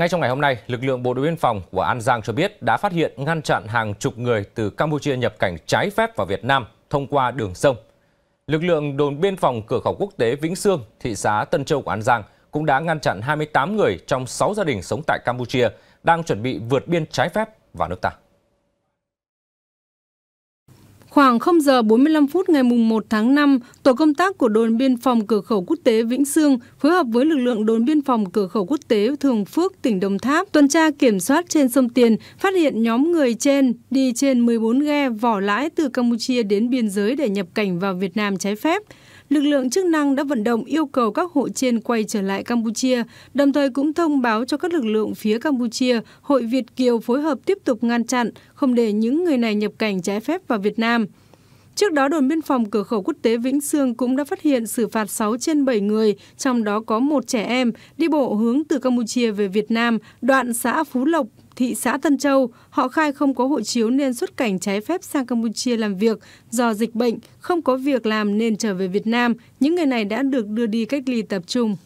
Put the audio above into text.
Ngay trong ngày hôm nay, lực lượng Bộ đội biên phòng của An Giang cho biết đã phát hiện ngăn chặn hàng chục người từ Campuchia nhập cảnh trái phép vào Việt Nam thông qua đường sông. Lực lượng đồn biên phòng cửa khẩu quốc tế Vĩnh Sương, thị xã Tân Châu của An Giang cũng đã ngăn chặn 28 người trong 6 gia đình sống tại Campuchia đang chuẩn bị vượt biên trái phép vào nước ta. Khoảng 0 giờ 45 phút ngày 1 tháng 5, tổ công tác của đồn biên phòng cửa khẩu quốc tế Vĩnh Sương phối hợp với lực lượng đồn biên phòng cửa khẩu quốc tế Thường Phước, tỉnh Đồng Tháp tuần tra kiểm soát trên sông Tiền, phát hiện nhóm người trên đi trên 14 ghe vỏ lãi từ Campuchia đến biên giới để nhập cảnh vào Việt Nam trái phép lực lượng chức năng đã vận động yêu cầu các hộ trên quay trở lại Campuchia, đồng thời cũng thông báo cho các lực lượng phía Campuchia, Hội Việt Kiều phối hợp tiếp tục ngăn chặn, không để những người này nhập cảnh trái phép vào Việt Nam. Trước đó, đồn biên phòng cửa khẩu quốc tế Vĩnh Sương cũng đã phát hiện xử phạt 6 trên 7 người, trong đó có một trẻ em đi bộ hướng từ Campuchia về Việt Nam, đoạn xã Phú Lộc, thị xã Tân Châu. Họ khai không có hộ chiếu nên xuất cảnh trái phép sang Campuchia làm việc. Do dịch bệnh, không có việc làm nên trở về Việt Nam. Những người này đã được đưa đi cách ly tập trung.